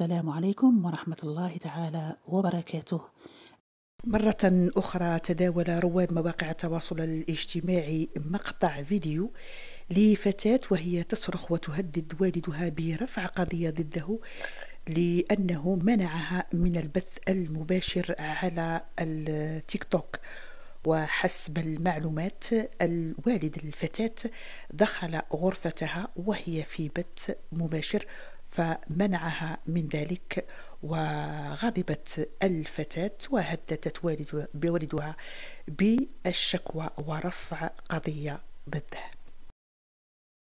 السلام عليكم ورحمة الله تعالى وبركاته مرة أخرى تداول رواد مواقع التواصل الاجتماعي مقطع فيديو لفتاة وهي تصرخ وتهدد والدها برفع قضية ضده لأنه منعها من البث المباشر على التيك توك وحسب المعلومات الوالد الفتاة دخل غرفتها وهي في بث مباشر فمنعها من ذلك وغضبت الفتاة وهددت والد بوالدها بالشكوى ورفع قضية ضده